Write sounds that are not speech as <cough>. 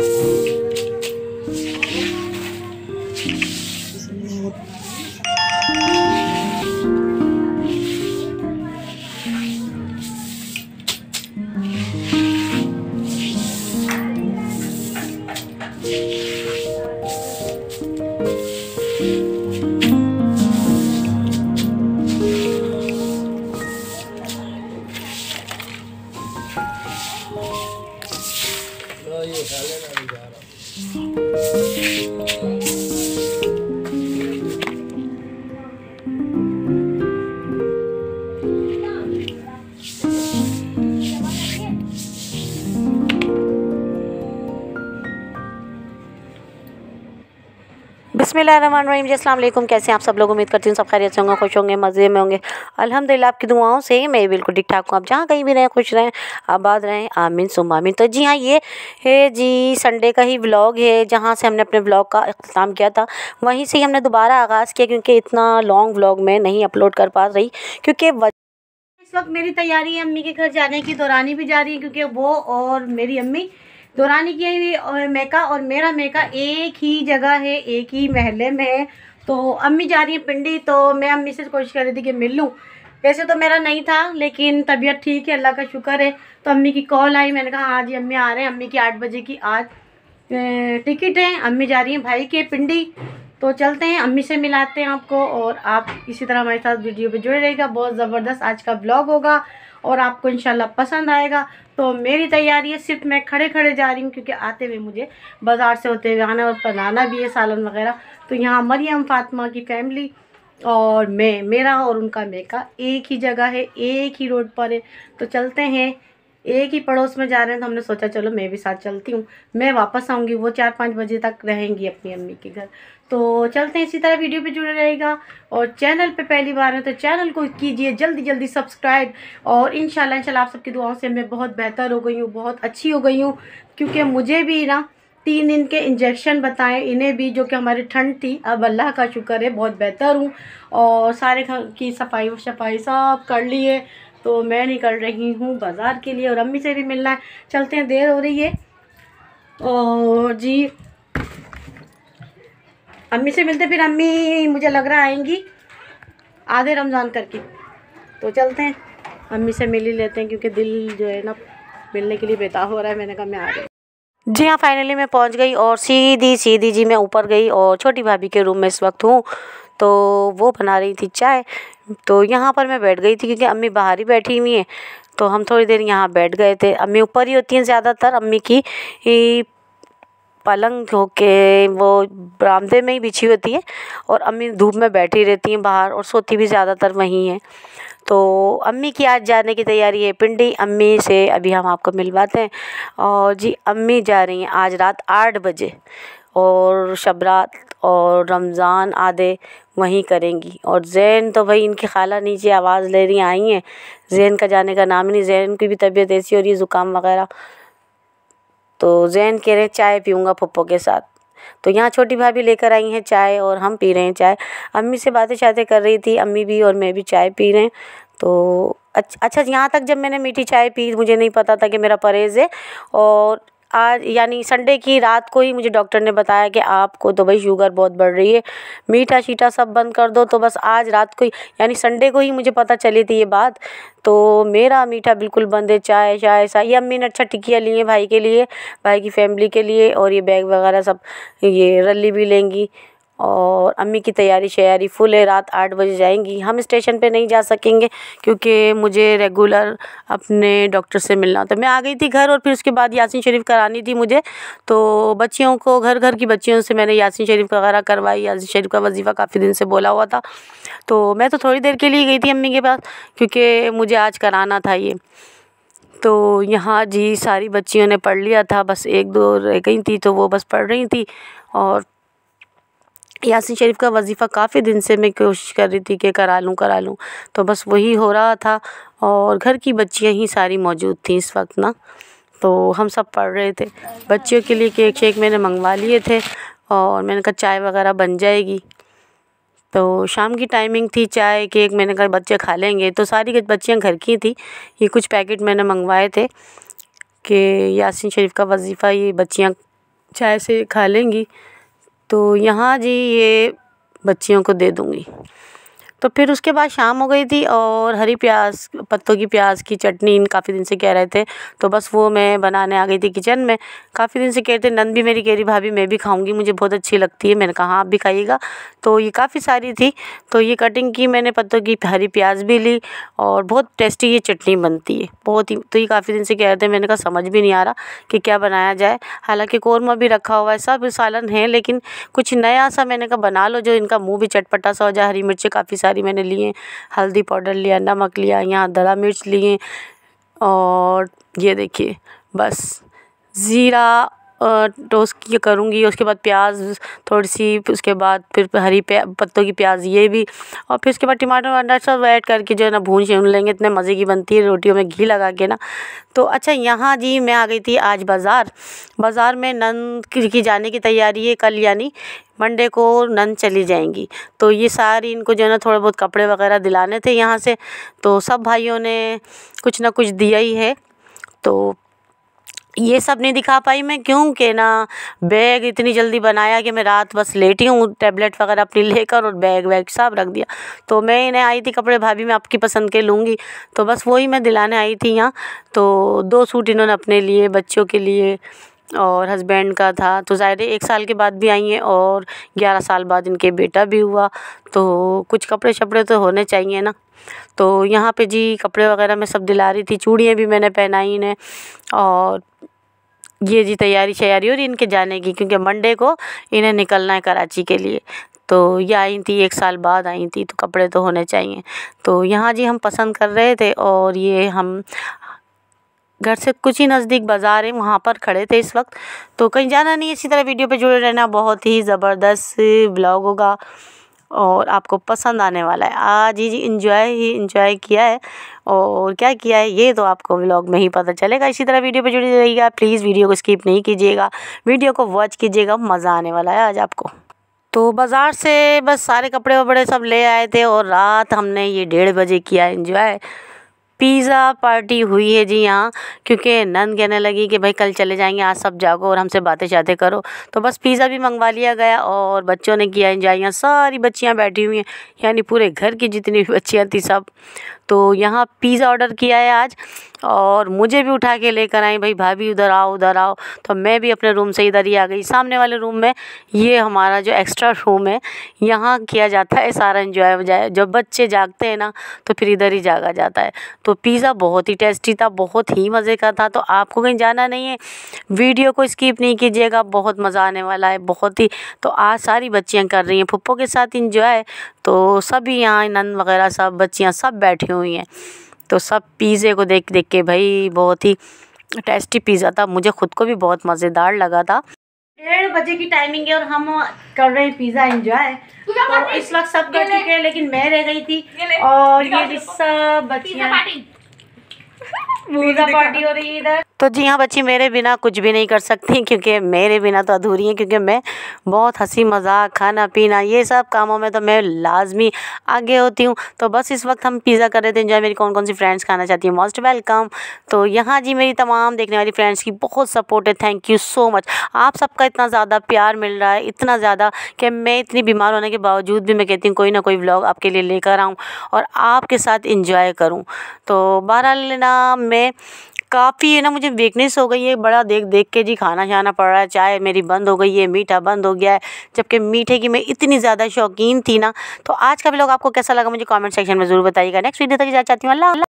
Thank you. बसमीम जी अल्लाम कैसे आप सब लोग उम्मीद करती हूँ सब खैरियत से होंगे खुश होंगे मज़े में होंगे अल्हम्दुलिल्लाह आपकी दुआओं से मैं बिल्कुल ठीक ठाक हूँ आप जहाँ कहीं भी रहें खुश रहें आबाद रहें आमीन सुम आमीन तो जी हाँ ये है जी संडे का ही व्लॉग है जहाँ से हमने अपने व्लॉग का अख्ताम किया था वहीं से ही हमने दोबारा आगाज़ किया क्योंकि इतना लॉन्ग व्लॉग मैं नहीं अपलोड कर पा रही क्योंकि इस वक्त मेरी तैयारी है अम्मी के घर जाने की दौरानी भी जा रही है क्योंकि वो और मेरी अम्मी तो रानी की मेका और मेरा मेका एक ही जगह है एक ही महल में है तो अम्मी जा रही है पिंडी तो मैं अम्मी से कोशिश कर रही थी कि मिल लूँ वैसे तो मेरा नहीं था लेकिन तबीयत ठीक है अल्लाह का शुक्र है तो अम्मी की कॉल आई मैंने कहा हाँ जी अम्मी आ रहे हैं अम्मी की आठ बजे की आज टिकट है अम्मी जा रही हैं भाई के पिंडी तो चलते हैं अम्मी से मिलाते हैं आपको और आप इसी तरह हमारे साथ वीडियो पे जुड़े रहेगा बहुत ज़बरदस्त आज का ब्लॉग होगा और आपको इन पसंद आएगा तो मेरी तैयारी है सिर्फ मैं खड़े खड़े जा रही हूँ क्योंकि आते हुए मुझे बाज़ार से होते हुए आना और बनाना भी है सालन वगैरह तो यहाँ मरियम फातिमा की फैमिली और मैं मेरा और उनका मेका एक ही जगह है एक ही रोड पर है तो चलते हैं एक ही पड़ोस में जा रहे हैं तो हमने सोचा चलो मैं भी साथ चलती हूँ मैं वापस आऊँगी वो चार पाँच बजे तक रहेंगी अपनी अम्मी के घर तो चलते हैं इसी तरह वीडियो पे जुड़े रहेगा और चैनल पे पहली बार है तो चैनल को कीजिए जल्दी जल्दी सब्सक्राइब और इन शाला आप सबकी दुआओं से मैं बहुत बेहतर हो गई हूँ बहुत अच्छी हो गई हूँ क्योंकि मुझे भी ना तीन दिन के इंजेक्शन बताएं इन्हें भी जो कि हमारी ठंड थी अब अल्लाह का शुक्र है बहुत बेहतर हूँ और सारे घर की सफाई वफाई सब कर लिए तो मैं निकल रही हूँ बाज़ार के लिए और अम्मी से भी मिलना है चलते हैं देर हो रही है और जी अम्मी से मिलते फिर अम्मी मुझे लग रहा आएंगी आधे रमज़ान करके तो चलते हैं अम्मी से मिल ही लेते हैं क्योंकि दिल जो है ना मिलने के लिए बेताब हो रहा है मैंने कहा मैं आ गई जी हाँ फाइनली मैं पहुंच गई और सीधी सीधी जी मैं ऊपर गई और छोटी भाभी के रूम में इस वक्त हूँ तो वो बना रही थी चाय तो यहाँ पर मैं बैठ गई थी क्योंकि अम्मी बाहर ही बैठी हुई हैं तो हम थोड़ी देर यहाँ बैठ गए थे अम्मी ऊपर ही होती हैं ज़्यादातर अम्मी की पलंग के वो बरामदे में ही बिछी होती है और अम्मी धूप में बैठी रहती हैं बाहर और सोती भी ज़्यादातर वहीं हैं तो अम्मी की आज जाने की तैयारी है पिंडी अम्मी से अभी हम आपको मिलवाते हैं और जी अम्मी जा रही हैं आज रात आठ बजे और शबरात और रमज़ान आदि वहीं करेंगी और ज़ैन तो भाई इनकी खाला नीचे आवाज़ ले रही आई हैं ज़ैन का जाने का नाम ही नहीं ज़ैन की भी तबीयत ऐसी हो रही है ज़ुकाम वगैरह तो ज़ैन कह रहे चाय पीऊँगा पप्पो के साथ तो यहाँ छोटी भाभी लेकर आई हैं चाय और हम पी रहे हैं चाय अम्मी से बातें शातें कर रही थी अम्मी भी और मैं भी चाय पी रहे हैं तो अच्छा अच्छा यहाँ तक जब मैंने मीठी चाय पी मुझे नहीं पता था कि मेरा परहेज़ है और आज यानी संडे की रात को ही मुझे डॉक्टर ने बताया कि आपको तो भाई शुगर बहुत बढ़ रही है मीठा शीठा सब बंद कर दो तो बस आज रात को ही यानी संडे को ही मुझे पता चली थी ये बात तो मेरा मीठा बिल्कुल बंद है चाय चाय सही अम्मी ने अच्छा टिकिया लिए भाई के लिए भाई की फैमिली के लिए और ये बैग वगैरह सब ये रली भी लेंगी और अम्मी की तैयारी शैयारी फुल है रात आठ बजे जाएंगी हम स्टेशन पे नहीं जा सकेंगे क्योंकि मुझे रेगुलर अपने डॉक्टर से मिलना होता तो मैं आ गई थी घर और फिर उसके बाद यासिन शरीफ करानी थी मुझे तो बच्चियों को घर घर की बच्चियों से मैंने यासिन शरीफ वगैरह करवाई यासिन शरीफ का वजीफ़ा काफ़ी दिन से बोला हुआ था तो मैं तो थोड़ी देर के लिए गई थी अम्मी के पास क्योंकि मुझे आज कराना था ये तो यहाँ जी सारी बच्चियों ने पढ़ लिया था बस एक दो रह गई थी तो वो बस पढ़ रही थी और यासिन शरीफ़ का वजीफ़ा काफ़ी दिन से मैं कोशिश कर रही थी कि करा लूँ करा लूँ तो बस वही हो रहा था और घर की बच्चियाँ ही सारी मौजूद थी इस वक्त ना तो हम सब पढ़ रहे थे बच्चियों के लिए केक शेक मैंने मंगवा लिए थे और मैंने कहा चाय वगैरह बन जाएगी तो शाम की टाइमिंग थी चाय केक मैंने कहा बच्चे खा लेंगे तो सारी बच्चियाँ घर की थी ये कुछ पैकेट मैंने मंगवाए थे कि यासिन शरीफ का वजीफ़ा ये बच्चियाँ चाय से खा लेंगी तो यहाँ जी ये बच्चियों को दे दूँगी तो फिर उसके बाद शाम हो गई थी और हरी प्याज पत्तों की प्याज की चटनी इन काफ़ी दिन से कह रहे थे तो बस वो मैं बनाने आ गई थी किचन में काफ़ी दिन से कह रहे थे नंद भी मेरी कह रही भाभी मैं भी खाऊंगी मुझे बहुत अच्छी लगती है मैंने कहा हाँ, आप भी खाइएगा तो ये काफ़ी सारी थी तो ये कटिंग की मैंने पत्तों की हरी प्याज भी ली और बहुत टेस्टी ये चटनी बनती है बहुत ही तो ये काफ़ी दिन से कह रहे थे मैंने कहा समझ भी नहीं आ रहा कि क्या बनाया जाए हालाँकि कौरमा भी रखा हुआ है सब सालन है लेकिन कुछ नया सा मैंने कहा बना लो जो इनका मुँह भी चटपटा सा हो जाए हरी मिर्ची काफ़ी सारी सारी मैंने लिए हल्दी पाउडर लिया नमक लिया यहाँ धड़ा मिर्च लिए और ये देखिए बस ज़ीरा टोस्ट करूँगी उसके बाद प्याज़ थोड़ी सी उसके बाद फिर हरी पत्तों की प्याज़ ये भी और फिर उसके बाद टमाटर वमाटर सब ऐड करके जो है ना भून भून लेंगे इतने मज़े की बनती है रोटियों में घी लगा के ना तो अच्छा यहाँ जी मैं आ गई थी आज बाज़ार बाज़ार में नंद की जाने की तैयारी है कल यानी मंडे को नंद चली जाएंगी तो ये सारी इनको जो है ना थोड़े बहुत कपड़े वगैरह दिलाने थे यहाँ से तो सब भाइयों ने कुछ ना कुछ दिया ही है तो ये सब नहीं दिखा पाई मैं क्योंकि ना बैग इतनी जल्दी बनाया कि मैं रात बस लेटी हूँ टैबलेट वगैरह अपनी <laughs> लेकर और बैग वैग सब रख दिया तो मैं इन्हें आई थी कपड़े भाभी मैं आपकी पसंद के लूँगी तो बस वही मैं दिलाने आई थी यहाँ तो दो सूट इन्होंने अपने लिए बच्चों के लिए और हस्बैंड का था तो ज़ाहिर है एक साल के बाद भी आई हैं और ग्यारह साल बाद इनके बेटा भी हुआ तो कुछ कपड़े शपड़े तो होने चाहिए ना तो यहाँ पे जी कपड़े वगैरह मैं सब दिला रही थी चूड़ियाँ भी मैंने पहनाई इन्हें और ये जी तैयारी शैयारी और इनके जाने की क्योंकि मंडे को इन्हें निकलना है कराची के लिए तो ये आई थी एक साल बाद आई थी तो कपड़े तो होने चाहिए तो यहाँ जी हम पसंद कर रहे थे और ये हम घर से कुछ ही नज़दीक बाज़ार है वहाँ पर खड़े थे इस वक्त तो कहीं जाना नहीं इसी तरह वीडियो पे जुड़े रहना बहुत ही ज़बरदस्त ब्लॉग होगा और आपको पसंद आने वाला है आज ही इंजॉय ही इंजॉय किया है और क्या किया है ये तो आपको व्लॉग में ही पता चलेगा इसी तरह वीडियो पर जुड़ी रहिएगा प्लीज़ वीडियो को स्किप नहीं कीजिएगा वीडियो को वॉच कीजिएगा मज़ा आने वाला है आज आपको तो बाज़ार से बस सारे कपड़े वपड़े सब ले आए थे और रात हमने ये डेढ़ बजे किया इंजॉय पिज़्ज़ा पार्टी हुई है जी यहाँ क्योंकि नंद कहने लगी कि भाई कल चले जाएंगे आज सब जागो और हमसे बातें शाते करो तो बस पिज़्ज़ा भी मंगवा लिया गया और बच्चों ने किया इंजॉय यहाँ सारी बच्चियाँ बैठी हुई हैं यानी पूरे घर की जितनी भी बच्चियाँ थी सब तो यहाँ पिज़्ज़ा ऑर्डर किया है आज और मुझे भी उठा के लेकर आई भाई भाभी उधर आओ उधर आओ तो मैं भी अपने रूम से इधर ही आ गई सामने वाले रूम में ये हमारा जो एक्स्ट्रा रूम है यहाँ किया जाता है सारा इन्जॉय हो जाए जब बच्चे जागते हैं ना तो फिर इधर ही जागा जाता है तो पिज़्ज़ा बहुत ही टेस्टी था बहुत ही मज़े का था तो आपको कहीं जाना नहीं है वीडियो को स्किप नहीं कीजिएगा बहुत मज़ा आने वाला है बहुत ही तो आज सारी बच्चियाँ कर रही हैं फुप्पो के साथ इंजॉय तो सभी यहाँ नंद वगैरह सब बच्चियाँ सब बैठी हुई हैं तो सब पिज़्ज़े को देख देख के भाई बहुत ही टेस्टी पिज़्ज़ा था मुझे खुद को भी बहुत मज़ेदार लगा था डेढ़ बजे की टाइमिंग है और हम कर रहे हैं पिज़्ज़ा इंजॉय तो इस वक्त सब कर चुके हैं लेकिन मैं रह गई थी और ये सब बच्चियाँ पूजा पार्टी हो रही है इधर तो जी हाँ बच्ची मेरे बिना कुछ भी नहीं कर सकती क्योंकि मेरे बिना तो अधूरी है क्योंकि मैं बहुत हंसी मजाक खाना पीना ये सब कामों में तो मैं लाजमी आगे होती हूँ तो बस इस वक्त हम पिज़्ज़ा कर रहे थे इंजॉय मेरी कौन कौन सी फ्रेंड्स खाना चाहती हैं मोस्ट वेलकम तो यहाँ जी मेरी तमाम देखने वाली फ्रेंड्स की बहुत सपोर्ट है थैंक यू सो मच आप सबका इतना ज़्यादा प्यार मिल रहा है इतना ज़्यादा कि मैं इतनी बीमार होने के बावजूद भी मैं कहती हूँ कोई ना कोई ब्लॉग आपके लिए लेकर आऊँ और आपके साथ इंजॉय करूँ तो बहरहाल ना मैं में काफ़ी है ना मुझे वीकनेस हो गई है बड़ा देख देख के जी खाना छाना पड़ रहा है चाय मेरी बंद हो गई है मीठा बंद हो गया है जबकि मीठे की मैं इतनी ज़्यादा शौकीन थी ना तो आज का भी लोग आपको कैसा लगा मुझे कमेंट सेक्शन में ज़रूर बताइएगा नेक्स्ट वीडियो तक जा चाहती हूँ अल्लाह